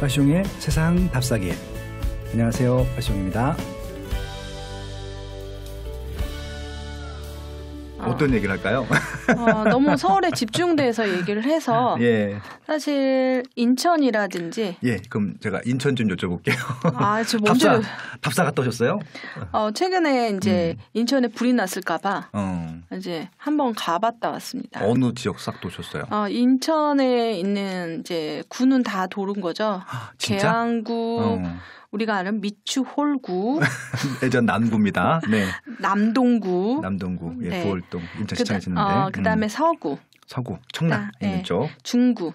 발숑의 세상 답사기 안녕하세요 발숑입니다 어떤 얘기를 할까요? 어, 너무 서울에 집중돼서 얘기를 해서 예. 사실 인천이라든지 예 그럼 제가 인천 좀 여쭤볼게요. 아저 먼저 밥사 답사 갔다 오셨어요? 어 최근에 이제 음. 인천에 불이 났을까봐 어. 이제 한번 가봤다 왔습니다. 어느 지역 싹 도셨어요? 어 인천에 있는 이제 구는 다 도른 거죠. 아, 진짜? 계양구 어. 우리가 아는 미추홀구 예전 남구입니다. 네. 남동구 남동구 예, 네. 구월동 인차시장에 그, 있는데 어, 그다음에 음. 서구 서구 청라 아, 네. 중구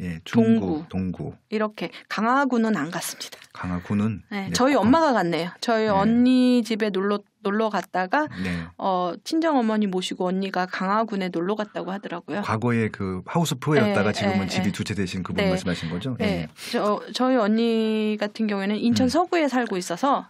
예, 중구, 동구, 동구 이렇게 강화구는 안 갔습니다. 강화군은 네, 네, 저희 엄마가 갔네요. 저희 네. 언니 집에 놀러 놀러 갔다가 네. 어 친정 어머니 모시고 언니가 강화군에 놀러 갔다고 하더라고요. 과거에 그 하우스 프로였다가 네, 지금은 집이 두 채 되신 그분 말씀하신 거죠? 네. 저 저희 언니 같은 경우에는 인천 음. 서구에 살고 있어서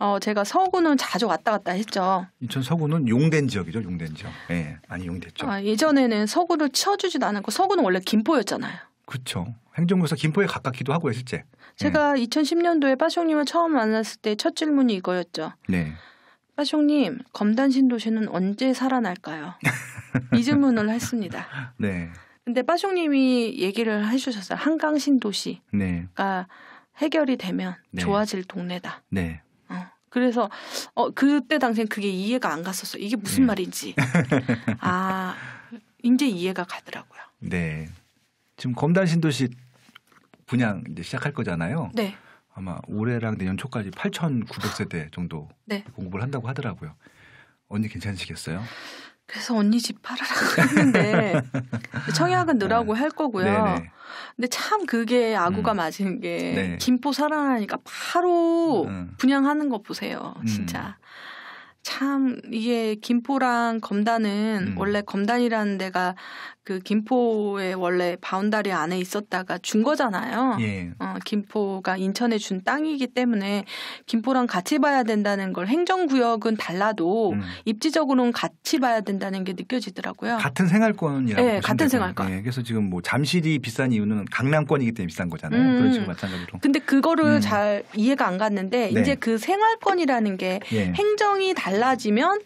어, 제가 서구는 자주 왔다 갔다 했죠. 인천 서구는 용된 지역이죠, 용된 지역. 예, 네, 많이 용됐죠. 아, 예전에는 서구를 치워주지도 않았고 서구는 원래 김포였잖아요. 그렇죠. 행정구에서 김포에 가깝기도 하고요, 실제. 제가 네. 2010년도에 빠숑님을 처음 만났을 때 첫 질문이 이거였죠. 네. 빠숑님, 검단 신도시는 언제 살아날까요? 이 질문을 했습니다. 네. 근데 빠숑님이 얘기를 해주셨어요. 한강 신도시가 네. 해결이 되면 네. 좋아질 동네다. 네. 어, 그래서 어, 그때 당시엔 그게 이해가 안 갔었어요. 이게 무슨 네. 말인지. 아, 이제 이해가 가더라고요. 네. 지금 검단 신도시 분양 이제 시작할 거잖아요. 네. 아마 올해랑 내년 초까지 8,900세대 정도 네. 공급을 한다고 하더라고요. 언니 괜찮으시겠어요? 그래서 언니 집 팔아라고 했는데 청약은 넣으라고 네. 할 거고요. 네네. 근데 참 그게 아구가 음. 맞은 게 네. 김포 살아나니까 바로 음. 분양하는 거 보세요. 음. 진짜. 음. 참 이게 김포랑 검단은 음. 원래 검단이라는 데가 그 김포의 원래 바운다리 안에 있었다가 준 거잖아요. 예. 어, 김포가 인천에 준 땅이기 때문에 김포랑 같이 봐야 된다는 걸 행정구역은 달라도 음. 입지적으로는 같이 봐야 된다는 게 느껴지더라고요. 같은 생활권이라고 네, 같은 생활권. 예, 그래서 지금 뭐 잠실이 비싼 이유는 강남권이기 때문에 비싼 거잖아요. 음. 그런 식으로 마찬가지로. 근데 그거를 음. 잘 이해가 안 갔는데 네. 이제 그 생활권이라는 게 예. 행정이 달라 달라지면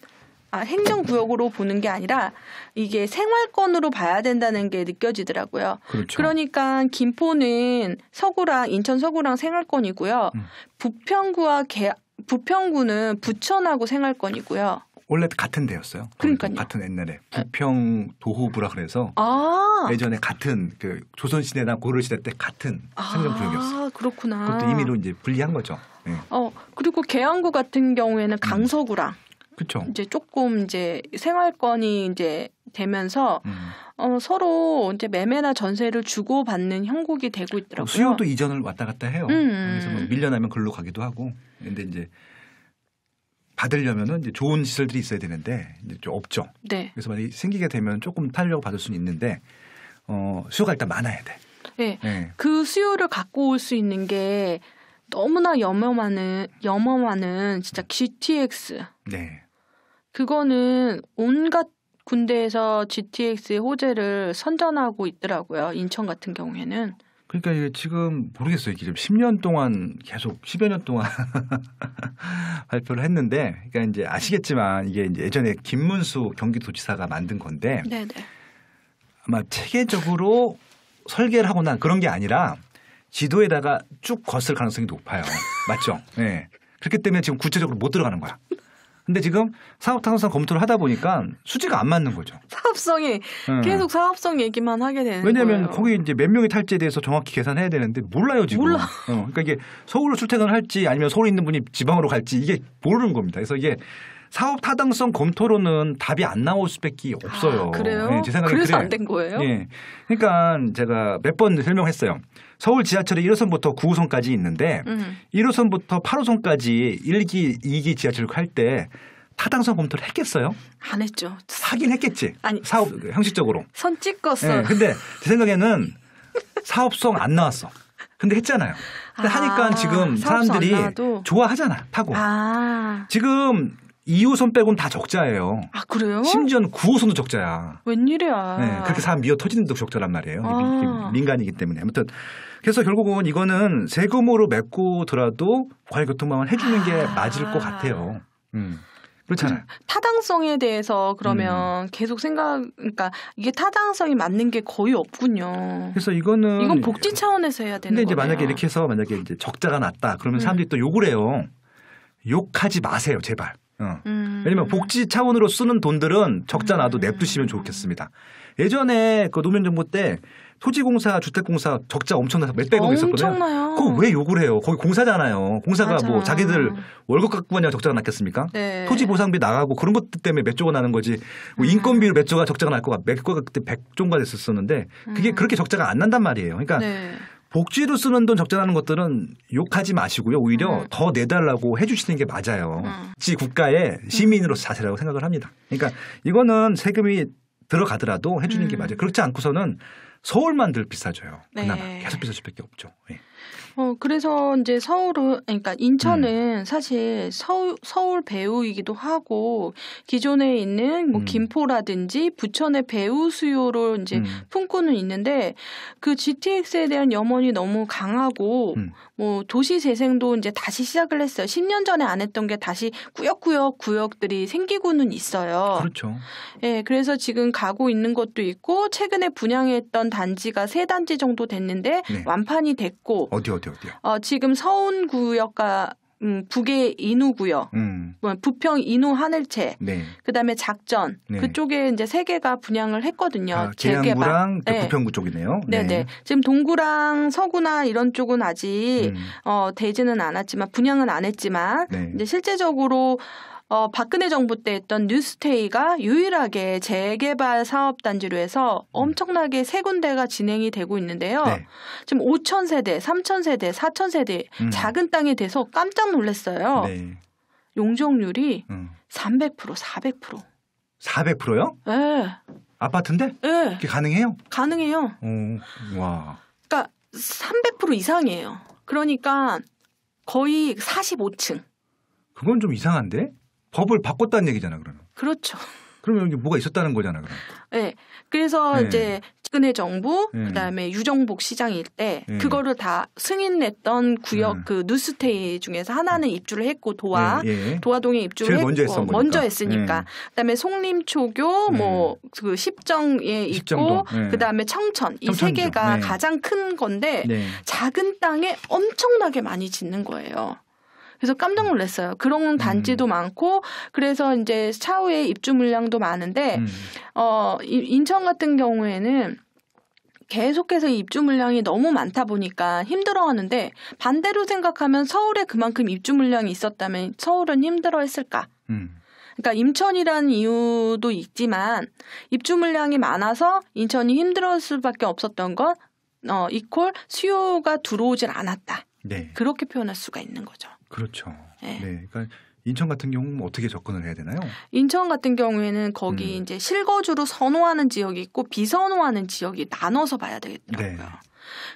아, 행정구역으로 보는 게 아니라 이게 생활권으로 봐야 된다는 게 느껴지더라고요. 그렇죠. 그러니까 김포는 서구랑 인천 서구랑 생활권이고요. 음. 부평구와 개, 부평구는 부천하고 생활권이고요. 원래 같은 데였어요. 그러니까 같은 옛날에 부평 도호부라 그래서 아~ 예전에 같은 그 조선시대나 고려시대 때 같은 아~ 행정구역이었어요. 그렇구나. 그것도 임의로 이제 분리한 거죠. 네. 어 그리고 계양구 같은 경우에는 음. 강서구랑 그쵸. 이제 조금 이제 생활권이 이제 되면서 음. 어, 서로 이제 매매나 전세를 주고 받는 형국이 되고 있더라고요. 뭐 수요도 이전을 왔다 갔다 해요. 음. 음. 그래서 뭐 밀려나면 글로 가기도 하고. 근데 이제 받으려면은 이제 좋은 시설들이 있어야 되는데 이제 좀 없죠. 네. 그래서 만약 생기게 되면 조금 탄력 받을 수는 있는데 어, 수요가 일단 많아야 돼. 네. 네. 그 수요를 갖고 올 수 있는 게 너무나 염험하는 염험하는 진짜 GTX. 네. 그거는 온갖 군대에서 GTX의 호재를 선전하고 있더라고요. 인천 같은 경우에는. 그러니까 이게 지금 모르겠어요. 지금 10년 동안 계속 10여 년 동안 발표를 했는데, 그러니까 이제 아시겠지만 이게 이제 예전에 김문수 경기도지사가 만든 건데, 네네. 아마 체계적으로 설계를 하고 난 그런 게 아니라 지도에다가 쭉 걷을 가능성이 높아요. 맞죠? 네. 그렇기 때문에 지금 구체적으로 못 들어가는 거야. 근데 지금 사업타성성 검토를 하다 보니까 수치가 안 맞는 거죠. 사업성이 응. 네. 계속 사업성 얘기만 하게 되는 왜냐하면 거예요. 거기 이제 몇 명이 탈지에 대해서 정확히 계산해야 되는데 몰라요 지금. 몰라. 어, 그러니까 이게 서울로 출퇴근할지 을 아니면 서울에 있는 분이 지방으로 갈지 이게 모르는 겁니다. 그래서 이게 사업 타당성 검토로는 답이 안 나올 수밖에 아, 없어요. 아, 그래요? 네, 제 생각에 그래서 그래. 안된 거예요? 예. 그러니까 제가 몇 번 설명했어요. 서울 지하철이 1호선부터 9호선까지 있는데 음. 1호선부터 8호선까지 1기, 2기 지하철 을 할 때 타당성 검토를 했겠어요? 안 했죠. 하긴 했겠지. 아니 사업 형식적으로 선 찍었어. 네, 예, 근데 제 생각에는 사업성 안 나왔어. 근데 했잖아요. 근데 아, 하니까 지금 사람들이 좋아하잖아 타고. 아. 지금 2호선 빼곤 다 적자예요. 아 그래요? 심지어는 9호선도 적자야. 웬일이야. 네, 그렇게 사람 미어 터지는 데 적자란 말이에요. 아. 민, 간이기 때문에. 아무튼 그래서 결국은 이거는 세금으로 메꾸더라도 과일 교통망을 해주는 게 아. 맞을 것 같아요. 음. 그렇잖아요. 그 타당성에 대해서 그러면 음. 계속 생각, 그러니까 이게 타당성이 맞는 게 거의 없군요. 그래서 이거는 이건 복지 차원에서 해야 되는 거예요. 근데 이제 만약에 이렇게 해서 만약에 이제 적자가 났다 그러면 사람들이 음. 또 욕을 해요. 욕하지 마세요, 제발. 어. 음. 왜냐면 복지 차원으로 쓰는 돈들은 적자 음. 나도 냅두시면 좋겠습니다. 예전에 그 노무현 정부 때 토지공사, 주택공사 적자 엄청나서 몇백억 어, 있었거든요. 엄청나요. 그거 왜 욕을 해요? 거기 공사잖아요. 공사가 맞아. 뭐 자기들 월급 갖고 가냐 적자가 났겠습니까? 네. 토지 보상비 나가고 그런 것 때문에 몇 조가 나는 거지. 뭐 음. 인건비로 몇 조가 적자가 날 거가 몇 조가 그때 백 조가 됐었었는데 그게 음. 그렇게 적자가 안 난단 말이에요. 그러니까 네. 복지로 쓰는 돈 적자라는 것들은 욕하지 마시고요. 오히려 음. 더 내달라고 해주시는 게 맞아요. 음. 지 국가의 시민으로서 자세라고 생각을 합니다. 그러니까 이거는 세금이 들어가더라도 해주는 음. 게 맞아요. 그렇지 않고서는 서울만 들 비싸져요. 네. 그나마 네. 계속 비싸질 밖에 없죠. 예. 어, 그래서 인제 서울은 그러니까 인천은 음. 사실 서울, 서울 배우이기도 하고 기존에 있는 뭐 음. 김포라든지 부천의 배우 수요로 인제 음. 품고는 있는데 그 GTX에 대한 염원이 너무 강하고 음. 뭐 도시 재생도 이제 다시 시작을 했어요. 10년 전에 안 했던 게 다시 구역구역 구역들이 생기고는 있어요. 그렇죠. 예, 그래서 지금 가고 있는 것도 있고 최근에 분양했던 단지가 세 단지 정도 됐는데 네. 완판이 됐고 어디 어디 어디 어디요? 어, 지금 서운 구역과 음, 북의 인후구역 음. 뭐, 부평 인후 하늘채. 네. 그다음에 작전. 네. 그쪽에 이제 세 개가 분양을 했거든요. 아, 계양구랑 그 네. 부평구 쪽이네요. 네, 네, 네. 지금 동구랑 서구나 이런 쪽은 아직 음. 어, 되지는 않았지만 분양은 안 했지만 네. 이제 실제적으로 어, 박근혜 정부 때 했던 뉴스테이가 유일하게 재개발 사업 단지로 해서 음. 엄청나게 세 군데가 진행이 되고 있는데요. 네. 지금 5천 세대, 3천 세대, 4천 세대 음. 작은 땅이돼서 깜짝 놀랐어요. 네. 용적률이 음. 300% 400% 400%요? 네. 아파트인데? 네. 그게 가능해요? 가능해요. 오, 와. 그러니까 300% 이상이에요. 그러니까 거의 45층. 그건 좀 이상한데? 법을 바꿨다는 얘기잖아 그러면. 그렇죠. 그러면 이게 뭐가 있었다는 거잖아 그럼. 네. 그래서 네. 이제 최근에 정부 네. 그다음에 유정복 시장일 때 네. 그거를 다 승인했던 구역 그 뉴스테이 중에서 하나는 입주를 했고 도화 도화동에 입주를 했고 먼저, 했어, 먼저 했으니까 그다음에 송림초교 뭐 그 십정에 있고 그다음에 청천 이 세 개가 가장 큰 건데 네. 작은 땅에 엄청나게 많이 짓는 거예요. 그래서 깜짝 음. 놀랐어요. 그런 음. 단지도 많고 그래서 이제 차후에 입주 물량도 많은데 음. 어 인천 같은 경우에는 계속해서 입주 물량이 너무 많다 보니까 힘들어하는데 반대로 생각하면 서울에 그만큼 입주 물량이 있었다면 서울은 힘들어했을까? 음. 그러니까 임천이라는 이유도 있지만 입주 물량이 많아서 인천이 힘들었을 수밖에 없었던 건 어, 이콜 수요가 들어오질 않았다. 네. 그렇게 표현할 수가 있는 거죠. 그렇죠. 네. 네. 그러니까 인천 같은 경우는 뭐 어떻게 접근을 해야 되나요? 인천 같은 경우에는 거기 음. 이제 실거주로 선호하는 지역이 있고 비선호하는 지역이 나눠서 봐야 되겠더라고요. 네.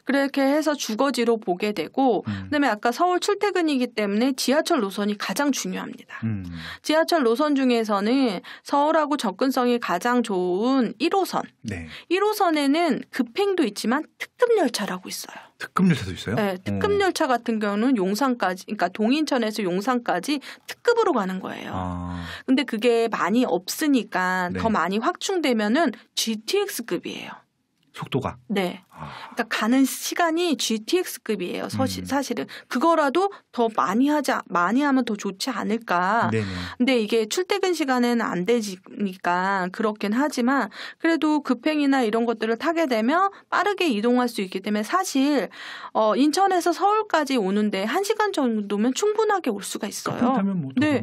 그렇게 해서 주거지로 보게 되고 음. 그다음에 아까 서울 출퇴근이기 때문에 지하철 노선이 가장 중요합니다. 음. 지하철 노선 중에서는 서울하고 접근성이 가장 좋은 1호선. 네. 1호선에는 급행도 있지만 특급 열차라고 있어요. 특급 열차도 있어요? 네, 특급 열차 같은 경우는 용산까지, 그러니까 동인천에서 용산까지 특급으로 가는 거예요. 아. 근데 그게 많이 없으니까 네. 더 많이 확충되면은 GTX급이에요. 속도가. 네. 아. 그러니까 가는 시간이 GTX급이에요. 사실, 음. 사실은 그거라도 더 많이 하자 많이 하면 더 좋지 않을까. 네 근데 이게 출퇴근 시간에는 안 되니까 그렇긴 하지만 그래도 급행이나 이런 것들을 타게 되면 빠르게 이동할 수 있기 때문에 사실 어 인천에서 서울까지 오는데 1 시간 정도면 충분하게 올 수가 있어요. 뭐 네.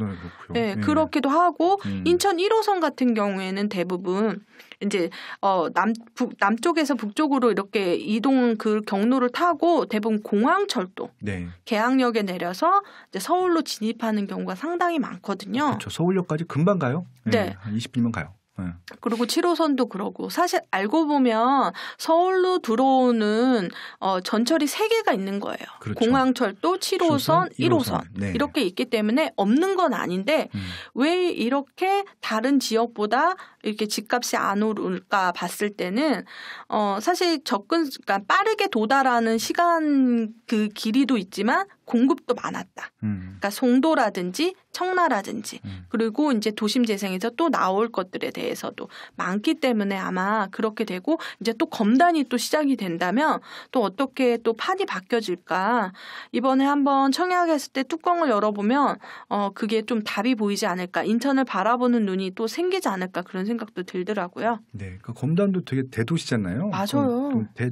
네. 네. 그렇기도 하고 음. 인천 1호선 같은 경우에는 대부분 이제 어남 남쪽에서 북쪽으로 이렇게 이동 그 경로를 타고 대부분 공항철도 네. 계양역에 내려서 이제 서울로 진입하는 경우가 상당히 많거든요. 그렇죠. 서울역까지 금방 가요. 네. 네. 한 20분이면 가요. 네. 그리고 7호선도 그러고 사실 알고 보면 서울로 들어오는 어, 전철이 3개가 있는 거예요. 그렇죠. 공항철도 7호선, 1호선, 1호선. 네. 이렇게 있기 때문에 없는 건 아닌데 음. 왜 이렇게 다른 지역보다 이렇게 집값이 안 오를까 봤을 때는 어 사실 접근 그러니까 빠르게 도달하는 시간 그 길이도 있지만 공급도 많았다. 음. 그러니까 송도라든지 청라라든지 음. 그리고 이제 도심 재생에서 또 나올 것들에 대해서도 많기 때문에 아마 그렇게 되고 이제 또 검단이 또 시작이 된다면 또 어떻게 또 판이 바뀌어질까 이번에 한번 청약했을 때 뚜껑을 열어보면 어 그게 좀 답이 보이지 않을까 인천을 바라보는 눈이 또 생기지 않을까 그런 생각도 들더라고요. 네, 그니까 검단도 되게 대도시잖아요. 맞아요. 대,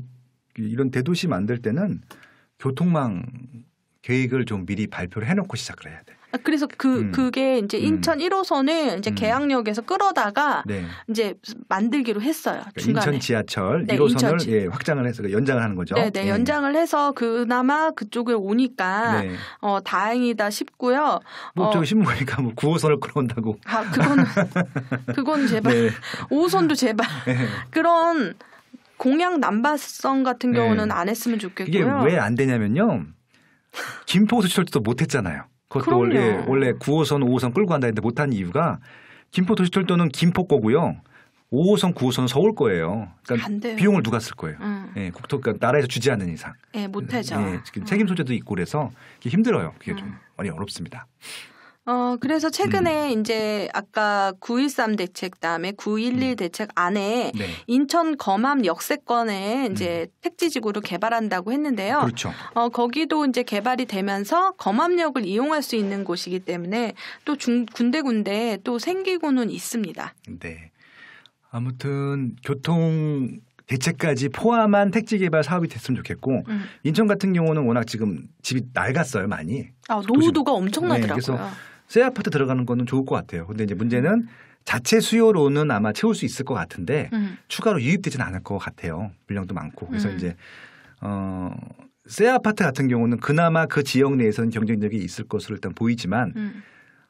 이런 대도시 만들 때는 교통망 계획을 좀 미리 발표를 해놓고 시작을 해야 돼. 아, 그래서 그 음. 그게 이제 음. 인천 음. 1호선을 이제 계양역에서 끌어다가 네. 이제 만들기로 했어요. 그러니까 중간에. 인천 지하철 네, 1호선을 인천 지... 예, 확장을 해서 그 연장을 하는 거죠. 네, 네. 예. 연장을 해서 그나마 그쪽에 오니까 네. 어 다행이다 싶고요. 뭐 어, 저기 신문 보니까 뭐 9호선을 끌어온다고. 아, 그건 그건 제발 네. 5호선도 제발 네. 그런 공양 남바성 같은 네. 경우는 안 했으면 좋겠고요. 이게 왜 안 되냐면요. 김포고속철도도 못했잖아요. 그것도 그럼요. 예, 원래, 원래 9호선, 5호선 끌고 간다 했는데 못한 이유가 김포도시철도는 김포거고요. 5호선, 9호선 서울 거예요. 그러니까 비용을 누가 쓸 거예요. 음. 예, 국토 그러니까 나라에서 주지 않는 이상. 예, 못하죠. 예, 책임 소재도 있고 그래서 힘들어요. 그게 좀 많이 어렵습니다. 어, 그래서 최근에 음. 이제 아까 9.13 대책 다음에 9.11 음. 대책 안에 네. 인천 검암 역세권에 이제 음. 택지지구를 개발한다고 했는데요. 그렇죠. 어, 거기도 이제 개발이 되면서 검암역을 이용할 수 있는 곳이기 때문에 또 중, 군데군데 또 생기고는 있습니다. 네. 아무튼 교통 대책까지 포함한 택지 개발 사업이 됐으면 좋겠고 음. 인천 같은 경우는 워낙 지금 집이 낡았어요 많이. 아 노후도가 엄청나더라고요. 네, 그래서 새 아파트 들어가는 거는 좋을 것 같아요. 근데 이제 문제는 자체 수요로는 아마 채울 수 있을 것 같은데 음. 추가로 유입되지는 않을 것 같아요. 물량도 많고 그래서 음. 이제 어. 새 아파트 같은 경우는 그나마 그 지역 내에서는 경쟁력이 있을 것으로 일단 보이지만 음.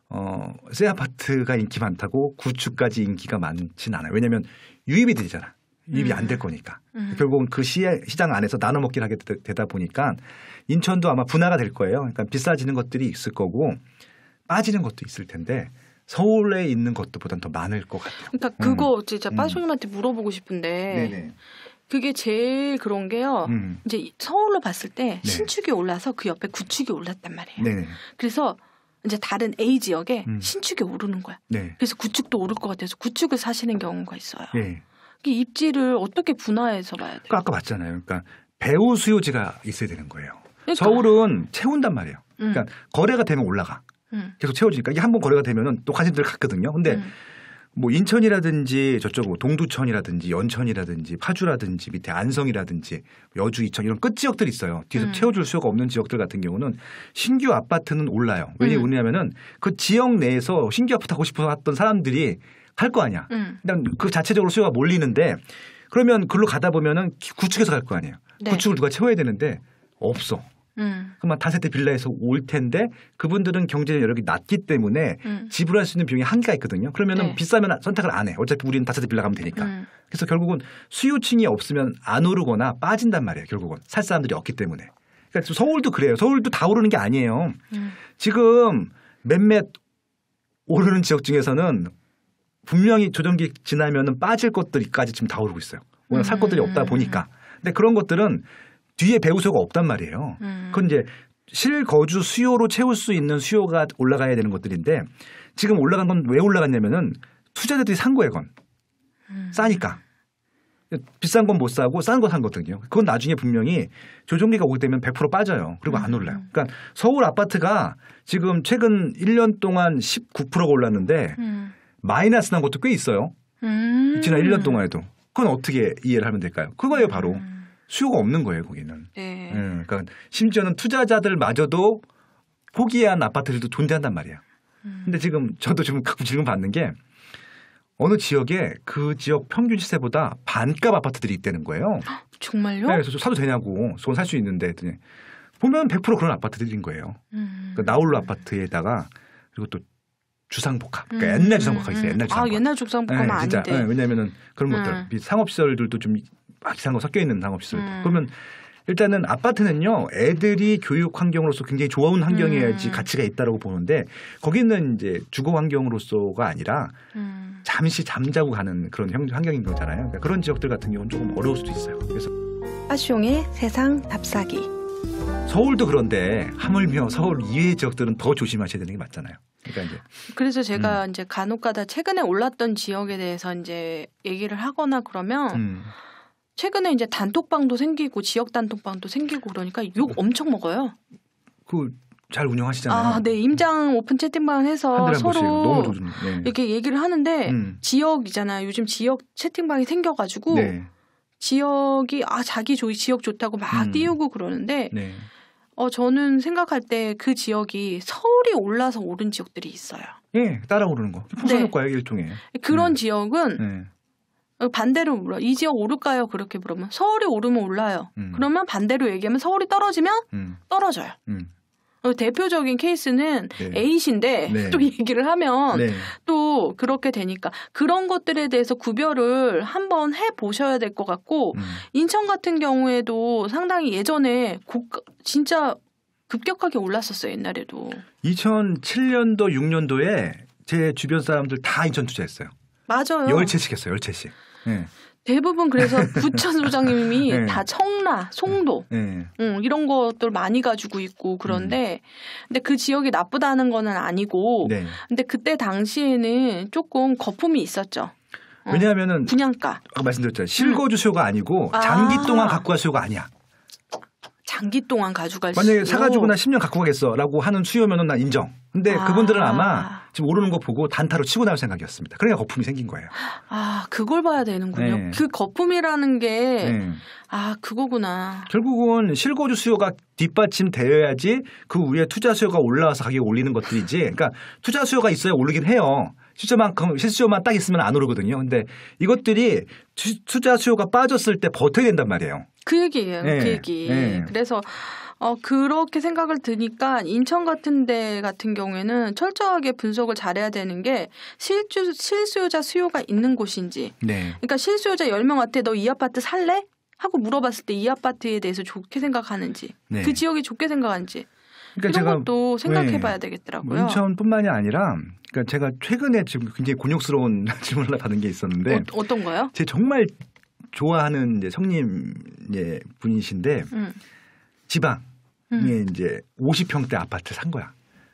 어, 새 아파트가 인기 많다고 구축까지 인기가 많진 않아요. 왜냐하면 유입이 되잖아. 유입이 음. 안될 거니까. 음. 결국은 그 시, 시장 안에서 나눠 먹기를 하게 되, 되다 보니까 인천도 아마 분화가 될 거예요. 그러니까 비싸지는 것들이 있을 거고 빠지는 것도 있을 텐데 서울에 있는 것들보단 더 많을 것 같아요. 그러니까 그거 음. 진짜 빠송님한테 음. 물어보고 싶은데 네네. 그게 제일 그런 게요. 음. 이제 서울로 봤을 때 네. 신축이 올라서 그 옆에 구축이 올랐단 말이에요. 네네. 그래서 이제 다른 A 지역에 음. 신축이 오르는 거야. 네. 그래서 구축도 오를 것 같아서 구축을 사시는 경우가 있어요. 네. 입지를 어떻게 분화해서 봐야 돼요? 까 아까 봤잖아요. 그러니까 배우 수요지가 있어야 되는 거예요. 그러니까. 서울은 채운단 말이에요. 음. 그러니까 거래가 되면 올라가. 음. 계속 채워지니까 이게 한 번 거래가 되면은 또 관심들 갔거든요. 근데 음. 뭐 인천이라든지 저쪽 뭐 동두천이라든지 연천이라든지 파주라든지 밑에 안성이라든지 여주 이천 이런 끝 지역들이 있어요. 뒤에서 음. 채워줄 수가 없는 지역들 같은 경우는 신규 아파트는 올라요. 왜냐하면은 음. 그 지역 내에서 신규 아파트 하고 싶어 했던 사람들이 할 거 아니야. 음. 그 자체적으로 수요가 몰리는데 그러면 글로 가다 보면은 구축해서 갈 거 아니에요. 네. 구축을 누가 채워야 되는데 없어. 음. 그러면 다세대 빌라에서 올 텐데 그분들은 경제 여력이 낮기 때문에 음. 지불할 수 있는 비용이 한계가 있거든요. 그러면은 네. 비싸면 선택을 안 해. 어차피 우리는 다세대 빌라 가면 되니까. 음. 그래서 결국은 수요층이 없으면 안 오르거나 빠진단 말이에요. 결국은 살 사람들이 없기 때문에. 그러니까 서울도 그래요. 서울도 다 오르는 게 아니에요. 음. 지금 몇몇 오르는 지역 중에서는 분명히 조정기 지나면은 빠질 것들까지 지금 다 오르고 있어요. 워낙 살 것들이 없다 음. 보니까. 근데 그런 것들은 뒤에 배우소가 없단 말이에요. 음. 그건 이제 실거주 수요로 채울 수 있는 수요가 올라가야 되는 것들인데 지금 올라간 건 왜 올라갔냐면은 투자자들이 산 거예요, 건. 음. 싸니까. 비싼 건 못 사고 싼거산 거거든요. 그건 나중에 분명히 조정기가 오게 되면 100% 빠져요. 그리고 안 음. 올라요. 그러니까 서울 아파트가 지금 최근 1년 동안 19%가 올랐는데 음. 마이너스 난 것도 꽤 있어요. 지난 1년 동안에도. 그건 어떻게 이해를 하면 될까요? 그거예요, 바로. 수요가 없는 거예요 거기는. 네. 음, 그러니까 심지어는 투자자들마저도 포기한 아파트들도 존재한단 말이야. 음. 근데 지금 저도 지금 가끔 질문 받는 게 어느 지역에 그 지역 평균 시세보다 반값 아파트들이 있다는 거예요. 헉, 정말요? 네, 그래서 사도 되냐고, 손건살수 있는데 보면 100% 그런 아파트들인 거예요. 음. 그러니까 나홀로 아파트에다가 그리고 또 주상복합, 그러니까 음. 옛날 주상복합 있어요. 옛날 주상복합. 아, 옛날 주상복합은 네, 아닌데. 네, 왜냐하면은 그런 것들, 상업시설들도 음. 좀막 이상한 거 섞여 있는 상업시설. 음. 그러면 일단은 아파트는요 애들이 교육 환경으로서 굉장히 좋은 환경이어야지 음. 가치가 있다라고 보는데 거기는 이제 주거 환경으로서가 아니라 음. 잠시 잠자고 가는 그런 환경인 거잖아요. 그러니까 그런 지역들 같은 경우는 조금 어려울 수도 있어요. 그래서 파시옹의 세상 답사기. 서울도 그런데 하물며 서울 이외의 지역들은 더 조심하셔야 되는 게 맞잖아요. 그러니까 이제 그래서 제가 음. 이제 간혹가다 최근에 올랐던 지역에 대해서 이제 얘기를 하거나 그러면. 음. 최근에 이제 단톡방도 생기고 지역 단톡방도 생기고 그러니까 욕 네. 엄청 먹어요. 그잘 운영하시잖아요. 아, 네 임장 오픈 채팅방 해서 서로 네. 이렇게 얘기를 하는데 음. 지역이잖아요. 요즘 지역 채팅방이 생겨가지고 네. 지역이 아 자기 조이 지역 좋다고 막 음. 띄우고 그러는데 네. 어 저는 생각할 때 그 지역이 서울이 올라서 오른 지역들이 있어요. 예, 따라 오르는 거. 네. 풍선 효과의 일종의. 그런 음. 지역은 네. 어, 반대로 물어. 이 지역 오를까요? 그렇게 물으면 서울이 오르면 올라요. 음. 그러면 반대로 얘기하면 서울이 떨어지면 음. 떨어져요. 음. 어, 대표적인 케이스는 네. A씨인데 네. 또 얘기를 하면 네. 또 그렇게 되니까 그런 것들에 대해서 구별을 한번 해 보셔야 될 것 같고 음. 인천 같은 경우에도 상당히 예전에 국 진짜 급격하게 올랐었어요 옛날에도 2007년도 6년도에 제 주변 사람들 다 인천 투자했어요. 맞아요. 열채씩 했어요 열채씩. 네. 대부분 그래서 부천 소장님이 네. 다 청라, 송도 네. 예. 응, 음, 이런 것들 많이 가지고 있고 그런데 음. 근데 그 지역이 나쁘다는 거는 아니고 네. 근데 그때 당시에는 조금 거품이 있었죠. 어. 왜냐하면은 분양가 아까 말씀드렸잖 실거주 수요가 아니고 아. 장기 동안 아. 갖고 갈 수요가 아니야. 장기 동안 가져갈 수 만약에 사가지고 나 10년 갖고 가겠어라고 하는 수요면은 나 인정. 근데 아. 그분들은 아마 지금 오르는 거 보고 단타로 치고 나올 생각이었습니다. 그러니까 거품이 생긴 거예요. 아 그걸 봐야 되는군요. 네. 그 거품이라는 게아 네. 그거구나. 결국은 실거주 수요가 뒷받침되어야지 그 위에 투자 수요가 올라와서 가격 올리는 것들이지. 그러니까 투자 수요가 있어야 오르긴 해요. 실제만큼 실수요만 딱 있으면 안 오르거든요. 근데 이것들이 투자 수요가 빠졌을 때 버텨야 된단 말이에요. 그 얘기예요. 네. 그 얘기. 네. 그래서 어, 그렇게 생각을 드니까 인천 같은 데 같은 경우에는 철저하게 분석을 잘해야 되는 게 실주, 실수요자 수요가 있는 곳인지. 네. 그러니까 실수요자 10명한테 너 이 아파트 살래? 하고 물어봤을 때 이 아파트에 대해서 좋게 생각하는지. 네. 그 지역이 좋게 생각하는지. 그러니까 이런 것도 생각해봐야 네. 되겠더라고요. 인천뿐만이 아니라 그러니까 제가 최근에 지금 굉장히 곤욕스러운 질문을 받은 게 있었는데 어, 떤 거요? 제 정말 좋아하는 이제 성님 예, 분이신데 음. 지방에 음. 이제 50평대 아파트 산 거야.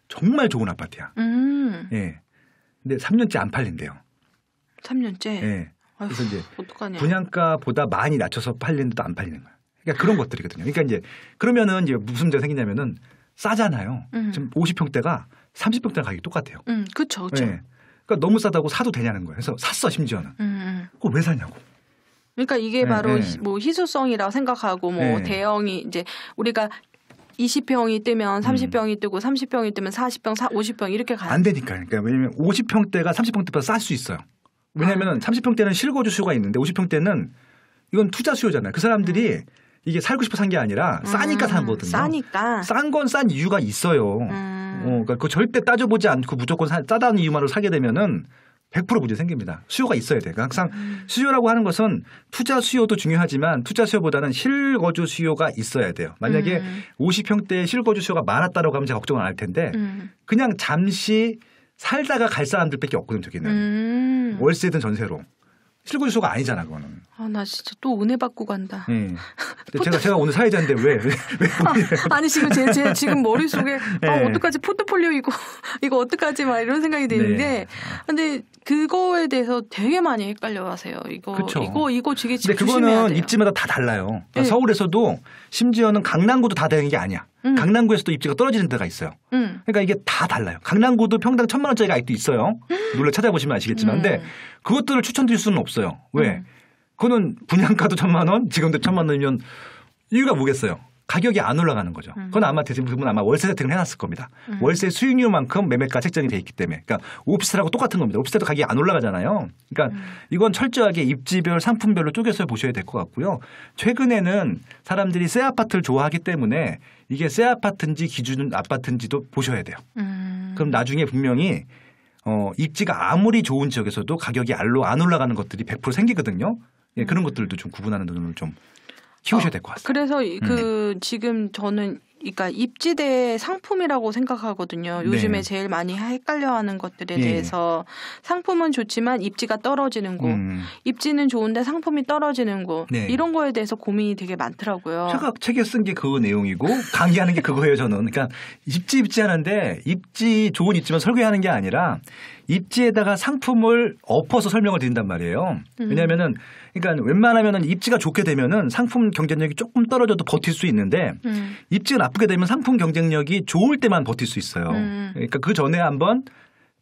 정말 좋은 아파트야. 음. 예. 근데 3년째 안 팔린대요. 3년째. 예. 그래서 이제 어떡하냐. 분양가보다 많이 낮춰서 팔리는데도 안 팔리는 거야. 그러니까 그런 것들이거든요. 그러니까 이제 그러면은 이제 무슨 문제가 생기냐면은 싸잖아요. 음. 지금 50평대가 30평대 가격이 똑같아요. 음, 그렇죠, 그렇죠. 예. 그러니까 너무 싸다고 사도 되냐는 거예요. 그래서 샀어 심지어는. 음. 음. 그걸 왜 사냐고. 그러니까 이게 네, 바로 네. 뭐 희소성이라고 생각하고 뭐 네. 대형이 이제 우리가 20평이 뜨면 30평이 음. 뜨고 30평이 뜨면 40평, 50평 이렇게 가요. 안 되니까. 그러니까 왜냐면 50평대가 3 0평때보다쌀 수 있어요. 왜냐면은 30평대는 실거주 수요가 있는데 50평대는 이건 투자 수요잖아요. 그 사람들이 음. 이게 살고 싶어 산 게 아니라 싸니까 음, 산 거거든요. 싸니까. 싼 건 싼 이유가 있어요. 음. 어, 그러니까 그 절대 따져보지 않고 무조건 사, 싸다는 이유만으로 사게 되면은 100% 문제 생깁니다. 수요가 있어야 돼요. 그러니까 항상 음. 수요라고 하는 것은 투자 수요도 중요하지만 투자 수요보다는 실거주 수요가 있어야 돼요. 만약에 음. 50평대 실거주 수요가 많았다라고 하면 제가 걱정은 안 할 텐데 음. 그냥 잠시 살다가 갈 사람들밖에 없거든요. 저기는 음. 월세든 전세로. 실고 주소가 아니잖아, 그거는. 아, 나 진짜 또 은혜 받고 간다. 음. 제가, 제가 오늘 사회자인데 왜? 왜 아, 니 지금 제, 제 지금 머릿속에 네. 아, 어떡하지? 포트폴리오 이거, 이거 어떡하지? 막 이런 생각이 드는데. 네. 근데 그거에 대해서 되게 많이 헷갈려 하세요. 이거, 그쵸. 이거, 이거 되게 지 근데 그거는 입지마다 다 달라요. 그러니까 네. 서울에서도 심지어는 강남구도 다 되는 게 아니야. 음. 강남구에서도 입지가 떨어지는 데가 있어요. 음. 그러니까 이게 다 달라요. 강남구도 평당 천만 원짜리가 아직도 있어요. 음. 놀래 찾아보시면 아시겠지만, 근데 음. 그것들을 추천드릴 수는 없어요. 왜? 음. 그거는 분양가도 천만 원, 지금도 천만 원이면 이유가 뭐겠어요? 가격이 안 올라가는 거죠. 음. 그건 아마 대부분 아마 월세 세팅을 해놨을 겁니다. 음. 월세 수익률만큼 매매가 책정이 돼 있기 때문에 그러니까 오피스라고 똑같은 겁니다. 오피스텔도 가격이 안 올라가잖아요. 그러니까 음. 이건 철저하게 입지별 상품별로 쪼개서 보셔야 될 것 같고요. 최근에는 사람들이 새 아파트를 좋아하기 때문에 이게 새 아파트인지 기준 아파트인지도 보셔야 돼요. 음. 그럼 나중에 분명히 어, 입지가 아무리 좋은 지역에서도 가격이 알로 안 올라가는 것들이 100% 생기거든요. 예, 그런 음. 것들도 좀 구분하는 눈을 좀 키우셔야 어, 될것 같습니다. 그래서 음, 그 음. 지금 저는 그러니까 입지대 상품이라고 생각하거든요. 요즘에 네. 제일 많이 헷갈려하는 것들에 예. 대해서 상품은 좋지만 입지가 떨어지는 곳, 음. 입지는 좋은데 상품이 떨어지는 곳 네. 이런 거에 대해서 고민이 되게 많더라고요. 제가 책에 쓴 게 그 내용이고 강의하는 게 그거예요. 저는 그러니까 입지 입지 하는데 입지 좋은 입지만 설계하는 게 아니라 입지에다가 상품을 엎어서 설명을 드린단 말이에요. 음. 왜냐하면은 그러니까 웬만하면 입지가 좋게 되면은 상품 경쟁력이 조금 떨어져도 버틸 수 있는데 음. 입지가 나쁘게 되면 상품 경쟁력이 좋을 때만 버틸 수 있어요. 음. 그러니까 그 전에 한번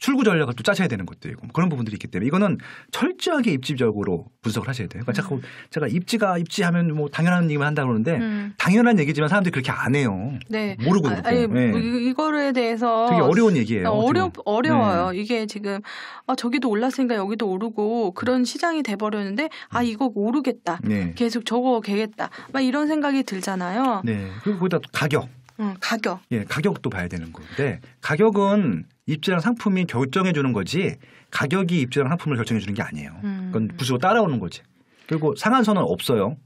출구 전략을 또 짜셔야 되는 것도 있고 뭐 그런 부분들이 있기 때문에 이거는 철저하게 입지적으로 분석을 하셔야 돼요. 그러니까 자꾸 음. 제가 입지가 입지하면 뭐 당연한 얘기만 한다 그러는데 음. 당연한 얘기지만 사람들이 그렇게 안 해요. 네. 모르고 아, 아니, 뭐 네. 이거에 대해서 되게 어려운 얘기예요. 어, 어려 어려워요. 네. 이게 지금 아, 저기도 올랐으니까 여기도 오르고 그런 음. 시장이 돼 버렸는데 아 음. 이거 오르겠다. 네. 계속 저거 개겠다. 막 이런 생각이 들잖아요. 네. 그리고 거기다 가격. 음, 가격. 예, 가격도 봐야 되는 건데 가격은 입지랑 상품이 결정해 주는 거지 가격이 입지랑 상품을 결정해 주는 게 아니에요. 음. 그건 부수고 따라오는 거지. 그리고 상한선은 없어요.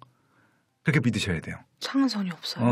그렇게 믿으셔야 돼요. 상한선이 없어요. 어.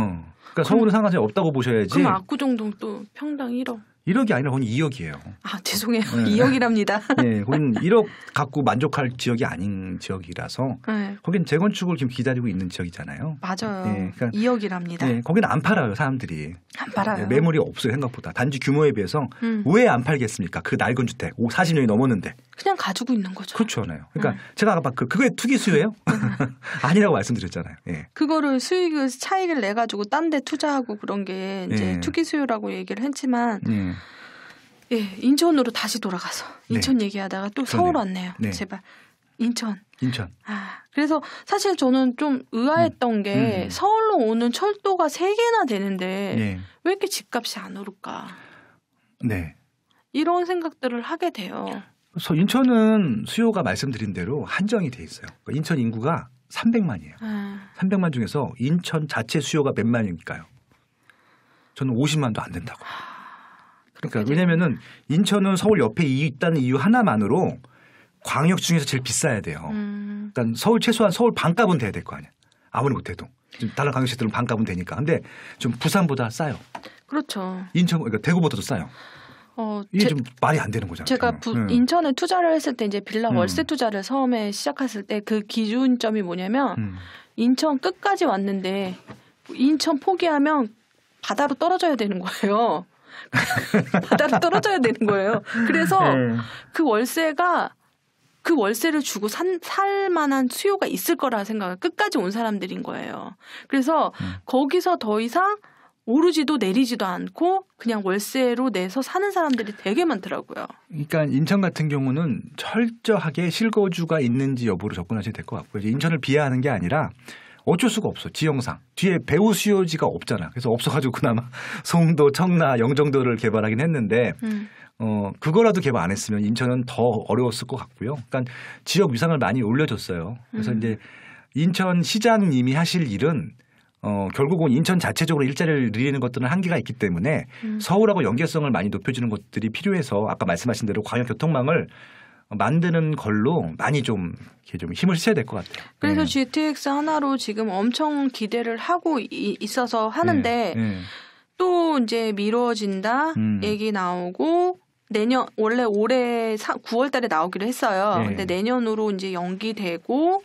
그러니까 서울은 상한선이 없다고 보셔야지. 그럼 압구정동 또 평당 1억. 1억이 아니라 거는 2억이에요. 아 죄송해요. 네. 2억이랍니다. 네, 예, 거기 1억 갖고 만족할 지역이 아닌 지역이라서 네. 거긴 재건축을 지금 기다리고 있는 지역이잖아요. 맞아요. 네, 그러니까 2억이랍니다. 네, 예, 거기는 안 팔아요 사람들이. 안 팔아요. 네, 매물이 없어요 생각보다. 단지 규모에 비해서 음. 왜안 팔겠습니까? 그 낡은 주택 40년이 넘었는데. 그냥 가지고 있는 거죠. 그렇죠. 네. 그러니까 음. 제가 아까 그 그게 투기 수요예요? 네. 아니라고 말씀드렸잖아요. 예. 그거를 수익을 차익을 내 가지고 딴 데 투자하고 그런 게 이제 예. 투기 수요라고 얘기를 했지만 예. 예, 인천으로 다시 돌아가서 네. 인천 네. 얘기하다가 또 서울 그러네요. 왔네요. 네. 제발 인천. 인천. 아, 그래서 사실 저는 좀 의아했던 음. 게 음. 서울로 오는 철도가 3 개나 되는데 네. 왜 이렇게 집값이 안 오를까? 네. 이런 생각들을 하게 돼요. 그래서 인천은 수요가 말씀드린 대로 한정이 돼 있어요. 그러니까 인천 인구가 300만이에요. 아. 300만 중에서 인천 자체 수요가 몇 만일까요? 저는 50만도 안 된다고. 아. 그러니까 왜냐면은 인천은 서울 옆에 있다는 이유 하나만으로 광역 중에서 제일 비싸야 돼요. 음. 그러니까 서울 최소한 서울 반값은 돼야 될 거 아니야. 아무리 못해도. 다른 광역시들은 반값은 되니까. 근데 좀 부산보다 싸요. 그렇죠. 인천 그러니까 대구보다도 싸요. 어, 이게 제, 좀 말이 안 되는 거잖아요. 제가 부, 네. 인천에 투자를 했을 때 이제 빌라 음. 월세 투자를 처음에 시작했을 때 그 기준점이 뭐냐면 음. 인천 끝까지 왔는데 인천 포기하면 바다로 떨어져야 되는 거예요. 바닥로 떨어져야 되는 거예요. 그래서 네. 그 월세가 그 월세를 주고 산, 살 만한 수요가 있을 거라 생각을 끝까지 온 사람들인 거예요. 그래서 음. 거기서 더 이상 오르지도 내리지도 않고 그냥 월세로 내서 사는 사람들이 되게 많더라고요. 그러니까 인천 같은 경우는 철저하게 실거주가 있는지 여부로 접근하셔야 될 것 같고요. 인천을 비하하는 게 아니라 어쩔 수가 없어 지형상 뒤에 배우 수요지가 없잖아 그래서 없어가지고 그나마 송도 청라 영정도를 개발하긴 했는데 음. 어 그거라도 개발 안 했으면 인천은 더 어려웠을 것 같고요 그러니까 지역 위상을 많이 올려줬어요 그래서 음. 이제 인천 시장님이 하실 일은 어, 결국은 인천 자체적으로 일자리를 늘리는 것들은 한계가 있기 때문에 음. 서울하고 연계성을 많이 높여주는 것들이 필요해서 아까 말씀하신 대로 광역교통망을 만드는 걸로 많이 좀 이렇게 좀 힘을 써야 될 것 같아요. 그래서 네. GTX 하나로 지금 엄청 기대를 하고 이, 있어서 하는데 네. 네. 또 이제 미뤄진다 음. 얘기 나오고 내년 원래 올해 4, 9월 달에 나오기로 했어요. 네. 근데 내년으로 이제 연기되고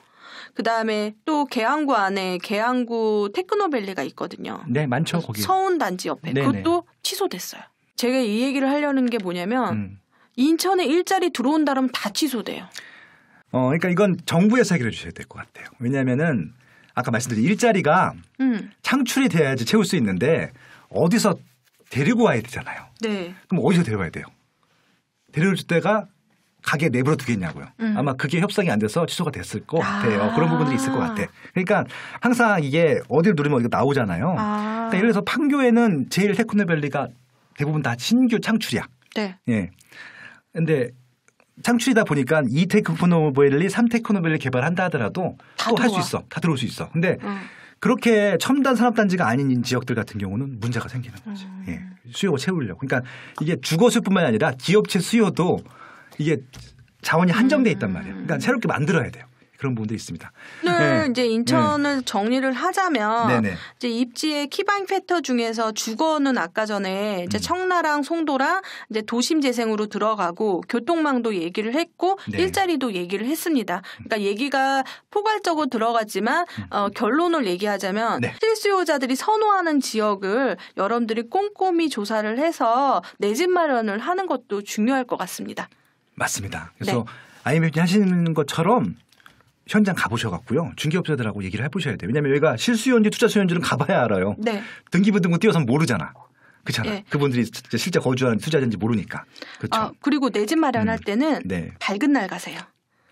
그다음에 또 계양구 안에 계양구 테크노밸리가 있거든요. 네, 많죠. 거기. 서운 단지 옆에. 네, 네 그것도 취소됐어요. 제가 이 얘기를 하려는 게 뭐냐면 음. 인천에 일자리 들어온다면 다 취소돼요. 어, 그러니까 이건 정부에서 해결해 주셔야 될 것 같아요. 왜냐하면은 아까 말씀드린 일자리가 음. 창출이 돼야지 채울 수 있는데 어디서 데리고 와야 되잖아요. 네. 그럼 어디서 데려와야 돼요? 데려올 때가 가게 내버려 두겠냐고요. 음. 아마 그게 협상이 안 돼서 취소가 됐을 것 같아요. 아~ 그런 부분들이 있을 것 같아. 그러니까 항상 이게 어디를 누르면 이거 나오잖아요. 아~ 그러니까 예를 들어서 판교에는 제일 테크노밸리가 대부분 다 신규 창출이야. 네. 예. 근데 창출이다 보니까 2테크 노벨리 3테크 노벨리 개발한다 하더라도 또 할 수 있어. 다 들어올 수 있어. 근데 음. 그렇게 첨단 산업단지가 아닌 지역들 같은 경우는 문제가 생기는 거죠. 음. 예. 수요 채우려고. 그러니까 이게 주거수뿐만 아니라 기업체 수요도 이게 자원이 한정돼 있단 말이에요. 음. 그러니까 새롭게 만들어야 돼요. 그런 부분도 있습니다. 네. 이제 인천을 네. 정리를 하자면 네네. 이제 입지의 키바잉 팩터 중에서 주거는 아까 전에 이제 음. 청나랑 송도랑 이제 도심 재생으로 들어가고 교통망도 얘기를 했고 네. 일자리도 얘기를 했습니다. 그러니까 얘기가 포괄적으로 들어갔지만 음. 어, 결론을 얘기하자면 네. 실수요자들이 선호하는 지역을 여러분들이 꼼꼼히 조사를 해서 내집 마련을 하는 것도 중요할 것 같습니다. 맞습니다. 그래서 네. 아이엠비티 하시는 것처럼 현장 가보셔갖고요. 중개업자들하고 얘기를 해보셔야 돼요. 왜냐하면 여가 실수요인지 투자수요인지는 가봐야 알아요. 네. 등기부등본 띄워서 모르잖아. 그렇잖아. 네. 그분들이 실제 거주하는 투자자인지 모르니까. 그렇죠. 아, 그리고 내 집 마련할 음. 때는 네. 밝은 날 가세요.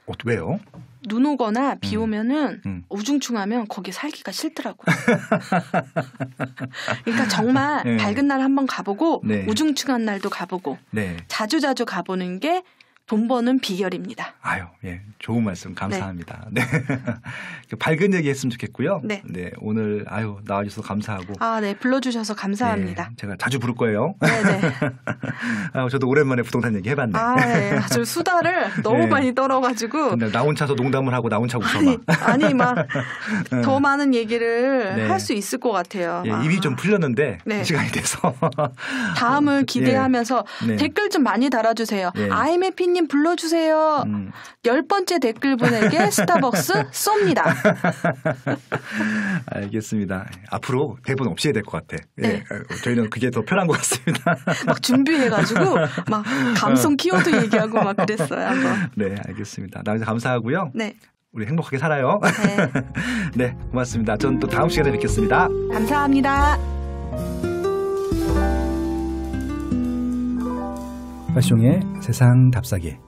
어, 왜요? 눈 오거나 비 음. 오면은 음. 우중충하면 거기 살기가 싫더라고요. 그러니까 정말 네. 밝은 날 한번 가보고 네. 우중충한 날도 가보고 네. 자주 자주 가보는 게돈 버는 비결입니다. 아유, 예. 좋은 말씀 감사합니다. 네. 네. 그 밝은 얘기 했으면 좋겠고요. 네. 네. 오늘, 아유, 나와주셔서 감사하고. 아, 네. 불러주셔서 감사합니다. 네, 제가 자주 부를 거예요. 네네. 네. 아, 저도 오랜만에 부동산 얘기 해봤네. 아, 네. 아주 수다를 너무 예. 많이 떨어가지고. 나 혼자서 농담을 하고 나 혼자 웃어 막. 아니, 아니 막더 네. 많은 얘기를 네. 할수 있을 것 같아요. 예, 아. 입이 좀 풀렸는데. 시간이 돼서. 다음을 예. 기대하면서 댓글 좀 많이 달아주세요. 아이메피님 대표님 불러주세요. 음. 열 번째 댓글분에게 스타벅스 쏩니다. 알겠습니다. 앞으로 대본 없이 해야 될 것 같아. 예, 네. 예, 저희는 그게 더 편한 것 같습니다. 막 준비해가지고 막 감성 키워드 얘기하고 막 그랬어요. 한번. 네, 알겠습니다. 나 감사하고요. 네. 우리 행복하게 살아요. 네. 네, 고맙습니다. 저는 또 다음 시간에 뵙겠습니다. 감사합니다. 활성의 세상 답사기